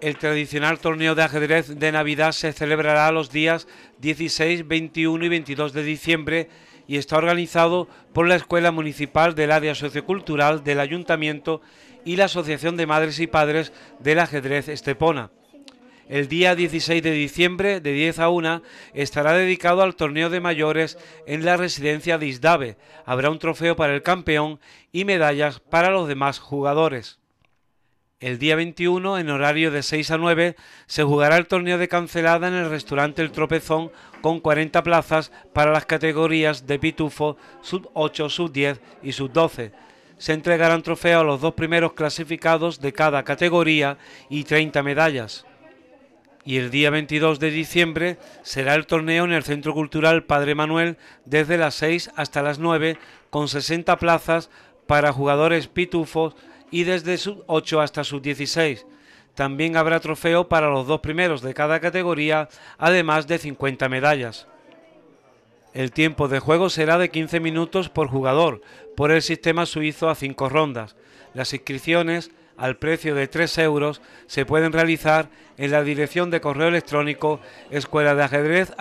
El tradicional torneo de ajedrez de Navidad se celebrará los días 16, 21 y 22 de diciembre y está organizado por la Escuela Municipal del Área Sociocultural del Ayuntamiento y la Asociación de Madres y Padres del Ajedrez Estepona. El día 16 de diciembre, de 10 a 1, estará dedicado al torneo de mayores en la residencia de Isdave. Habrá un trofeo para el campeón y medallas para los demás jugadores. El día 21, en horario de 6 a 9, se jugará el torneo de cancelada en el restaurante El Tropezón con 40 plazas para las categorías de Pitufo, Sub 8, Sub 10 y Sub 12. Se entregarán trofeos a los dos primeros clasificados de cada categoría y 30 medallas. Y el día 22 de diciembre será el torneo en el Centro Cultural Padre Manuel desde las 6 hasta las 9 con 60 plazas para jugadores pitufos, y desde sub 8 hasta sub 16. También habrá trofeo para los dos primeros de cada categoría, además de 50 medallas. El tiempo de juego será de 15 minutos por jugador, por el sistema suizo a 5 rondas. Las inscripciones, al precio de 3 euros, se pueden realizar en la dirección de correo electrónico escuela de ajedrez